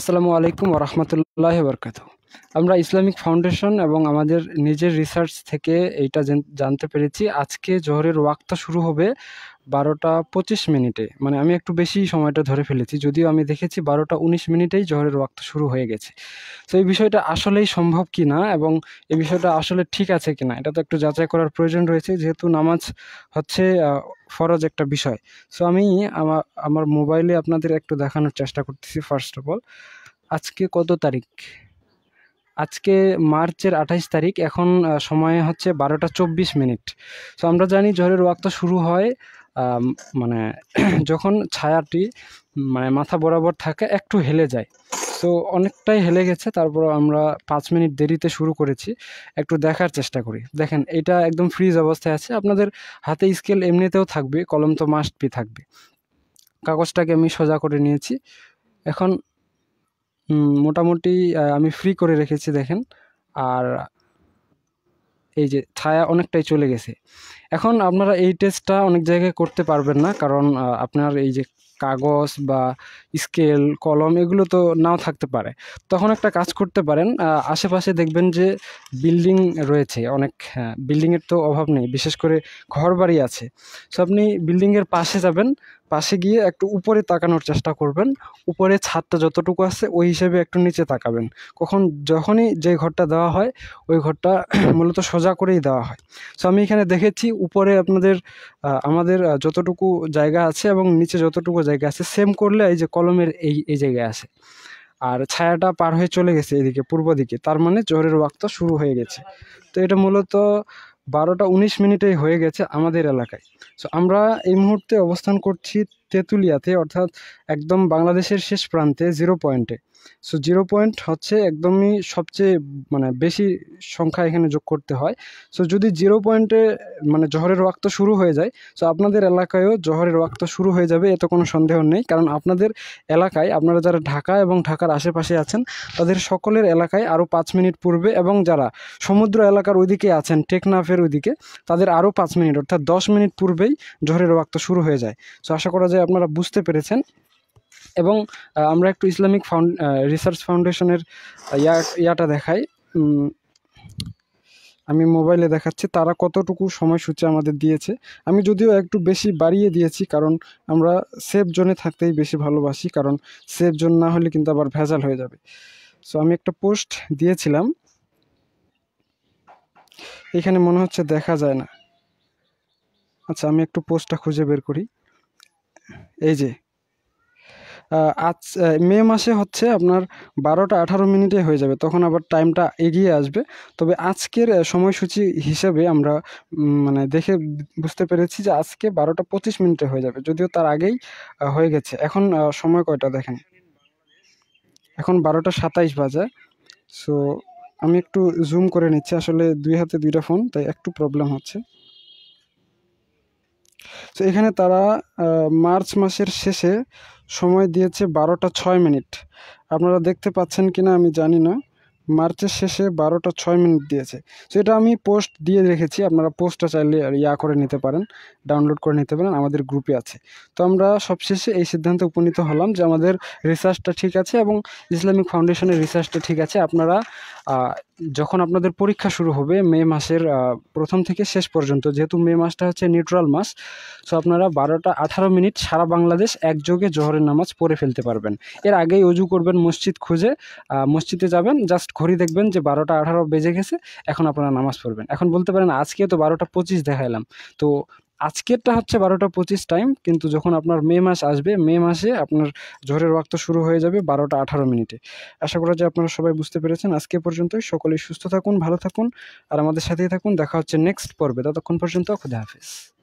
আসসালামু আলাইকুম ওরহমতুল্লাহ বরকাতু আমরা ইসলামিক ফাউন্ডেশন এবং আমাদের নিজের রিসার্চ থেকে এইটা জানতে পেরেছি আজকে জোহরের ওয়াক্তা শুরু হবে বারোটা পঁচিশ মিনিটে মানে আমি একটু বেশি সময়টা ধরে ফেলেছি যদিও আমি দেখেছি বারোটা উনিশ মিনিটেই জোহরের ওয়াক্ত শুরু হয়ে গেছে তো এই বিষয়টা আসলেই সম্ভব কি না এবং এই বিষয়টা আসলে ঠিক আছে কি না এটা তো একটু যাচাই করার প্রয়োজন রয়েছে যেহেতু নামাজ হচ্ছে ফরজ একটা বিষয় সো আমি আমার আমার মোবাইলে আপনাদের একটু দেখানোর চেষ্টা করতেছি ফার্স্ট অফ অল আজকে কত তারিখ আজকে মার্চের আঠাইশ তারিখ এখন সময় হচ্ছে বারোটা চব্বিশ মিনিট তো আমরা জানি ঝড়ের ওয়াক্ত শুরু হয় মানে যখন ছায়াটি মানে মাথা বরাবর থাকে একটু হেলে যায় তো অনেকটাই হেলে গেছে তারপর আমরা পাঁচ মিনিট দেরিতে শুরু করেছি একটু দেখার চেষ্টা করি দেখেন এটা একদম ফ্রিজ অবস্থায় আছে আপনাদের হাতে স্কেল এমনিতেও থাকবে কলম তো মাস্ট বি থাকবে কাগজটাকে আমি সোজা করে নিয়েছি এখন মোটামুটি আমি ফ্রি করে রেখেছি দেখেন আর এই যে ছায়া অনেকটাই চলে গেছে এখন আপনারা এই টেস্টটা অনেক জায়গায় করতে পারবেন না কারণ আপনার এই যে কাগজ বা স্কেল কলম এগুলো তো নাও থাকতে পারে তখন একটা কাজ করতে পারেন আশেপাশে দেখবেন যে বিল্ডিং রয়েছে অনেক বিল্ডিংয়ের হ্যাঁ, তো অভাব নেই বিশেষ করে ঘর বাড়ি আছে সো আপনি বিল্ডিংয়ের পাশে যাবেন পাশে গিয়ে একটু উপরে তাকানোর চেষ্টা করবেন উপরে ছাদটা যতটুকু আছে ওই হিসেবে একটু নিচে তাকাবেন কখন যখনই যে ঘরটা দেওয়া হয় ওই ঘরটা মূলত সোজা করেই দেওয়া হয় সো আমি এখানে দেখেছি উপরে আপনাদের আমাদের যতটুকু জায়গা আছে এবং নিচে যতটুকু জায়গা আছে সেম করলে এই যে কলমের এই এই জায়গায় আছে আর ছায়াটা পার হয়ে চলে গেছে এদিকে পূর্ব দিকে তার মানে জ্বরের ওয়াক্ত শুরু হয়ে গেছে তো এটা মূলত বারোটা উনিশ মিনিটেই হয়ে গেছে আমাদের এলাকায় সো আমরা এই মুহূর্তে অবস্থান করছি তেঁতুলিয়াতে অর্থাৎ একদম বাংলাদেশের শেষ প্রান্তে জিরো পয়েন্টে সো জিরো পয়েন্ট হচ্ছে একদমই সবচেয়ে মানে বেশি সংখ্যা এখানে যোগ করতে হয় সো যদি জিরো পয়েন্টে মানে জহরের ওয়াক্ত শুরু হয়ে যায় সো আপনাদের এলাকায়ও জহরের ওয়াক্ত শুরু হয়ে যাবে এত কোনো সন্দেহ নেই কারণ আপনাদের এলাকায় আপনারা যারা ঢাকা এবং ঢাকার আশেপাশে আছেন তাদের সকলের এলাকায় আরও পাঁচ মিনিট পূর্বে এবং যারা সমুদ্র এলাকার ওইদিকে আছেন টেকনাফের ওইদিকে তাদের আরও পাঁচ মিনিট অর্থাৎ দশ মিনিট পূর্বেই জহরের ওয়াক্ত শুরু হয়ে যায় সো আশা করা যায় আপনারা বুঝতে পেরেছেন এবং আমরা একটু ইসলামিক ফাউন্ড রিসার্চ ফাউন্ডেশনের ইয়া ইয়াটা দেখাই আমি মোবাইলে দেখাচ্ছি তারা কতটুকু সময়সূচি আমাদের দিয়েছে আমি যদিও একটু বেশি বাড়িয়ে দিয়েছি কারণ আমরা সেফ জোনে থাকতেই বেশি ভালোবাসি কারণ সেফ জোন না হলে কিন্তু আবার ভেজাল হয়ে যাবে সো আমি একটা পোস্ট দিয়েছিলাম এখানে মনে হচ্ছে দেখা যায় না আচ্ছা আমি একটু পোস্টটা খুঁজে বের করি এই যে আজ মে মাসে হচ্ছে আপনার বারোটা আঠারো মিনিটে হয়ে যাবে তখন আবার টাইমটা এগিয়ে আসবে তবে আজকের সময়সূচি হিসেবে আমরা মানে দেখে বুঝতে পেরেছি যে আজকে বারোটা পঁচিশ মিনিটে হয়ে যাবে যদিও তার আগেই হয়ে গেছে এখন সময় কয়টা দেখেন এখন বারোটা সাতাইশ বাজে সো আমি একটু জুম করে নিচ্ছি আসলে দুই হাতে দুইটা ফোন তাই একটু প্রবলেম হচ্ছে তো এখানে তারা মার্চ মাসের শেষে সময় দিয়েছে বারোটা ছয় মিনিট আপনারা দেখতে পাচ্ছেন কি না আমি জানি না মার্চের শেষে বারোটা ছয় মিনিট দিয়েছে তো এটা আমি পোস্ট দিয়ে রেখেছি আপনারা পোস্টটা চাইলে ইয়া করে নিতে পারেন ডাউনলোড করে নিতে পারেন আমাদের গ্রুপে আছে তো আমরা সবশেষে এই সিদ্ধান্তে উপনীত হলাম যে আমাদের রিসার্চটা ঠিক আছে এবং ইসলামিক ফাউন্ডেশনের রিসার্চটা ঠিক আছে আপনারা যখন আপনাদের পরীক্ষা শুরু হবে মে মাসের প্রথম থেকে শেষ পর্যন্ত যেহেতু মে মাসটা হচ্ছে নিউট্রাল মাস সো আপনারা বারোটা আঠারো মিনিট সারা বাংলাদেশ একযোগে জোহরের নামাজ পড়ে ফেলতে পারবেন এর আগেই অজু করবেন মসজিদ খুঁজে মসজিদে যাবেন জাস্ট ঘড়ি দেখবেন যে বারোটা আঠারো বেজে গেছে এখন আপনারা নামাজ পড়বেন এখন বলতে পারেন আজকে তো বারোটা পঁচিশ দেখাইলাম তো আজকেরটা হচ্ছে বারোটা পঁচিশ টাইম কিন্তু যখন আপনার মে মাস আসবে মে মাসে আপনার ঝড়ের ওয়াক্ত শুরু হয়ে যাবে বারোটা আঠারো মিনিটে আশা করা যায় আপনারা সবাই বুঝতে পেরেছেন আজকে পর্যন্তই সকলেই সুস্থ থাকুন ভালো থাকুন আর আমাদের সাথেই থাকুন দেখা হচ্ছে নেক্সট পর্বে ততক্ষণ পর্যন্ত খুদা হাফিজ